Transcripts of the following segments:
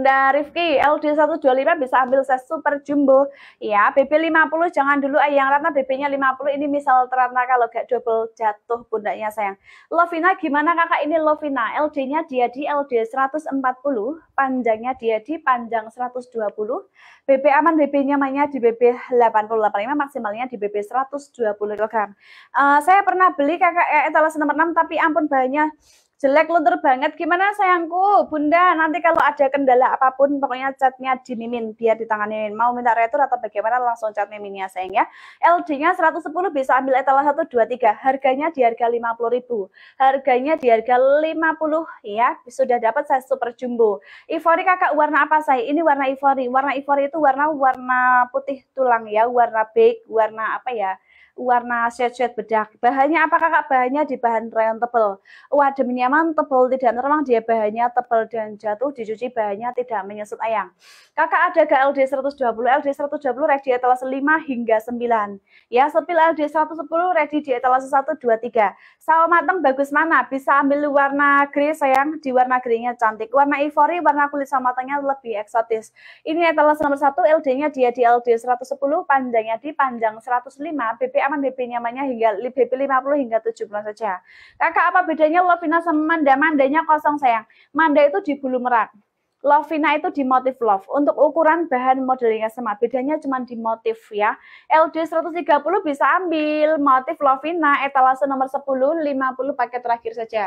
Bunda Rifki LD125 bisa ambil ses super jumbo ya BB50 jangan dulu ayang eh, rata BB-nya 50 ini misal Ratna kalau gak double jatuh bundanya sayang Lovina gimana kakak ini Lovina LD-nya dia di LD 140 panjangnya dia di panjang 120 BB aman BB nya mainnya di BB 885 maksimalnya di BB 120 kg uh, saya pernah beli kakak etalase eh, eh, nomor 6 tapi ampun banyak jelek luntur banget. Gimana sayangku? Bunda, nanti kalau ada kendala apapun, pokoknya catnya di Mimin, biar ditangani Mimin. Mau minta retur atau bagaimana langsung catnya Mimin ya sayang ya. LD-nya 110 bisa ambil etalon 123, harganya di harga 50000 ribu. Harganya di harga 50 ya, sudah dapat saya super jumbo. Ivory kakak warna apa saya? Ini warna ivory. Warna ivory itu warna warna putih tulang ya, warna big, warna apa ya? warna shade-shade bedak. Bahannya apa kakak? Bahannya di bahan rayon tebal. Wadah menyaman, tebal, tidak terbang, dia bahannya tebal dan jatuh, dicuci bahannya tidak menyusut ayam. Kakak ada gak LD 120, LD 120 ready di etalase 5 hingga 9. Ya, sepil LD 110 ready di etalase 1, 2, 3. Sawo mateng bagus mana? Bisa ambil warna grey sayang, di warna greynya cantik. Warna ivory, warna kulit sawo matangnya lebih eksotis. Ini etalase nomor 1, LD-nya dia di LD 110, panjangnya di panjang 105, BPM aman BP nyamannya hingga bp 50 hingga 70 saja. Kakak apa bedanya Lovina sama Manda? Mandanya kosong sayang. Manda itu di bulu merak. Lovina itu di motif love. Untuk ukuran bahan modelnya sama, bedanya cuma di motif ya. LD 130 bisa ambil motif Lovina etalase nomor 10 50 paket terakhir saja.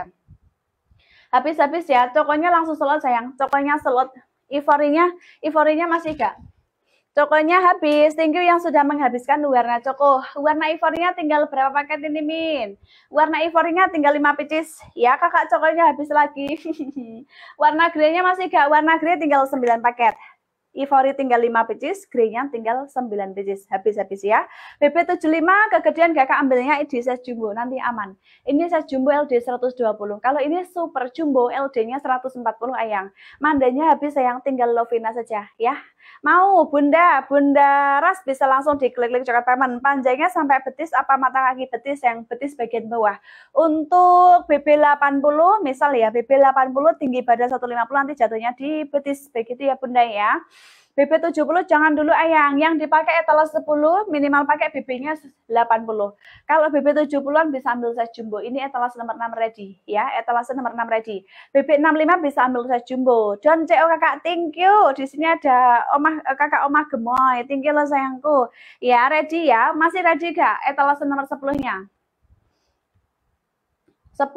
Habis-habis ya, tokonya langsung slot sayang. Tokonya slot. Ivorinya, ivorinya masih enggak Cokonya habis. Thank you yang sudah menghabiskan warna coko. Warna ivornya tinggal berapa paket ini, Min? Warna ivornya tinggal 5 pcs. Ya, kakak cokonya habis lagi. warna greynya masih gak. Warna grey tinggal 9 paket. Ivory tinggal 5 pcs, Greynya tinggal 9 pcs. Habis-habis ya. BB75 kegedean kakak ambilnya di size jumbo, nanti aman. Ini size jumbo LD 120. Kalau ini super jumbo LD-nya 140 ayang. Mandanya habis sayang, tinggal Lovina saja ya. Mau Bunda, Bunda Ras bisa langsung diklik-klik coklat payment. Panjangnya sampai betis apa mata kaki betis yang betis bagian bawah. Untuk BB80 misal ya, BB80 tinggi badan 150 nanti jatuhnya di betis begitu ya Bunda ya. BB70 jangan dulu ayang, yang dipakai etalase 10 minimal pakai BB-nya 80. Kalau BB70-an bisa ambil size jumbo, ini etalase nomor 6 ready ya, etalase nomor 6 ready. BB65 bisa ambil size jumbo. Don CEO kakak, thank you. Di sini ada omah eh, kakak omah gemoy, thank you loh sayangku. Ya, ready ya. Masih ready gak etalase nomor 10-nya? 10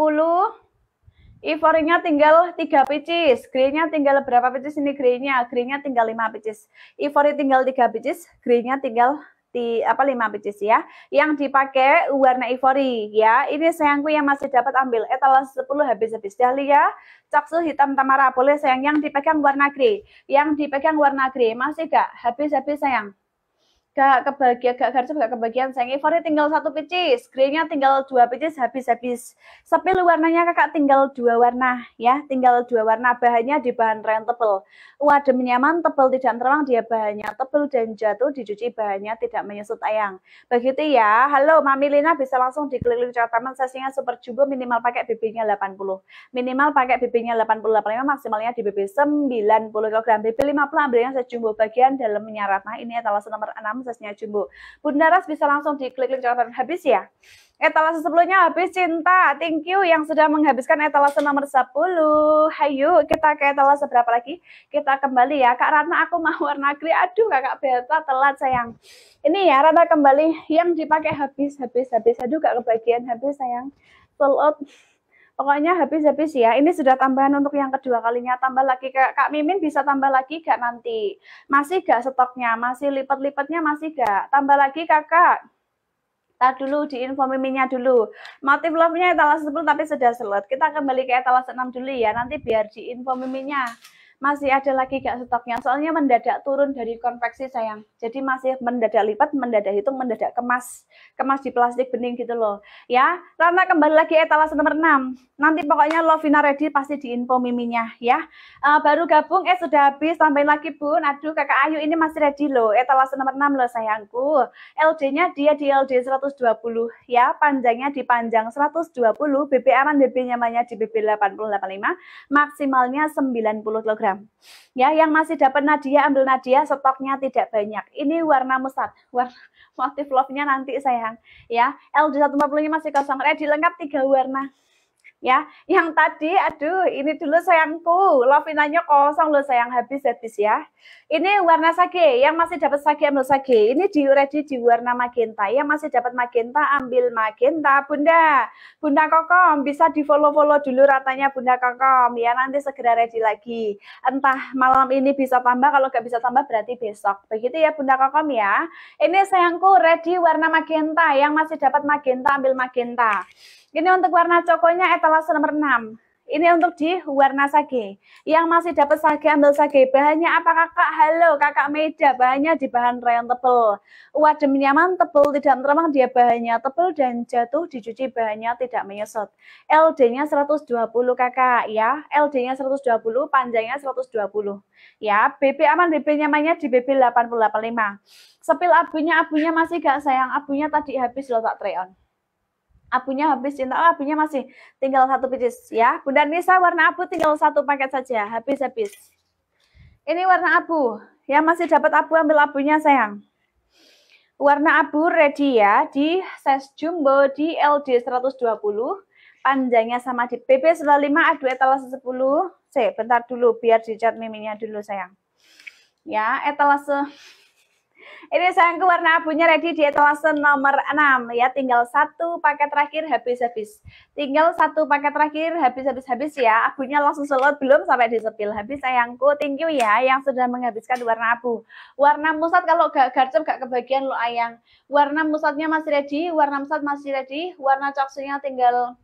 ivory-nya tinggal 3 picis, nya tinggal berapa pieces ini greynya? nya tinggal 5 pieces. Ivory tinggal 3 picis, nya tinggal di apa 5 pieces ya. Yang dipakai warna ivory ya. Ini sayangku yang masih dapat ambil etalase 10 habis-habis Dahlia, ya. caksu hitam tamara boleh sayang yang dipegang warna grey. Yang dipegang warna grey masih gak habis-habis sayang gak kebagian gak garcep gak kebagian sayang Ivory tinggal satu picis greynya tinggal dua picis habis habis sepil warnanya kakak tinggal dua warna ya tinggal dua warna bahannya di bahan rayon tebel wadem nyaman tebel tidak terang dia bahannya tebel dan jatuh dicuci bahannya tidak menyusut ayang begitu ya halo mami Lina bisa langsung diklik link teman sesinya super jumbo minimal pakai BB-nya 80 minimal pakai BB-nya 80-85. maksimalnya di BB 90 kg BB 50 ambilnya sejumbo bagian dalam menyarat nah ini adalah nomor 6 suksesnya jumbo. Bunda Ras bisa langsung diklik link catatan habis ya. Etalase sebelumnya habis cinta. Thank you yang sudah menghabiskan etalase nomor 10. Hayu, kita ke etalase berapa lagi? Kita kembali ya. Kak Rana, aku mau warna kri Aduh, Kakak Beta telat sayang. Ini ya Rana kembali yang dipakai habis, habis, habis. Aduh, gak kebagian habis sayang. Selot. out. Pokoknya habis-habis ya. Ini sudah tambahan untuk yang kedua kalinya. Tambah lagi ke Kak Mimin bisa tambah lagi gak nanti? Masih gak stoknya? Masih lipat-lipatnya masih gak? Tambah lagi Kakak. Tar dulu di info Miminnya dulu. Motif love-nya etalase 10 tapi sudah selesai. Kita kembali ke etalase 6 dulu ya. Nanti biar di info Miminnya masih ada lagi gak stoknya soalnya mendadak turun dari konveksi sayang jadi masih mendadak lipat mendadak hitung mendadak kemas kemas di plastik bening gitu loh ya karena kembali lagi etalase ya, nomor 6 nanti pokoknya Lovina ready pasti di info miminya ya uh, baru gabung eh sudah habis tambahin lagi bun aduh kakak Ayu ini masih ready loh etalase eh, nomor 6 loh sayangku LD-nya dia di LD 120 ya panjangnya di panjang 120 BBM-an BB nyamanya di BB 885 maksimalnya 90 kg Ya, yang masih dapat Nadia ambil Nadia, stoknya tidak banyak. Ini warna mustard, warna motif love-nya nanti sayang. Ya, ld 145 masih kosong, ready lengkap tiga warna ya. Yang tadi, aduh, ini dulu sayangku, lovinanya kosong loh sayang habis-habis ya. Ini warna sage, yang masih dapat sage ambil sage. Ini di ready di warna magenta, yang masih dapat magenta ambil magenta. Bunda, Bunda Kokom bisa di follow-follow dulu ratanya Bunda Kokom ya. Nanti segera ready lagi. Entah malam ini bisa tambah, kalau nggak bisa tambah berarti besok. Begitu ya Bunda Kokom ya. Ini sayangku ready warna magenta, yang masih dapat magenta ambil magenta. Ini untuk warna cokonya etalase nomor 6. Ini untuk di warna sage. Yang masih dapat sage, ambil sage. Bahannya apa kakak? Halo kakak meja Bahannya di bahan rayon tebel. Wadah nyaman, tebel, tidak teremang. Dia bahannya tebel dan jatuh dicuci bahannya tidak menyesot. LD-nya 120 kakak ya. LD-nya 120, panjangnya 120. Ya, BB aman, BB nyamannya di BB 885. Sepil abunya, abunya masih gak sayang. Abunya tadi habis lo tak treon abunya habis cinta oh, abunya masih tinggal satu pieces ya Bunda Nisa warna abu tinggal satu paket saja habis habis ini warna abu ya masih dapat abu ambil abunya sayang warna abu ready ya di size jumbo di LD 120 panjangnya sama di PP 95 adu etalase 10 C bentar dulu biar dicat miminya dulu sayang ya etalase ini sayangku warna abunya ready di etalase nomor 6 ya. Tinggal satu paket terakhir habis-habis. Tinggal satu paket terakhir habis-habis-habis ya. Abunya langsung selot belum sampai di sepil Habis sayangku, thank you ya yang sudah menghabiskan warna abu. Warna musat kalau gak garcep gak kebagian lo ayang. Warna musatnya masih ready, warna musat masih ready, warna coksunya tinggal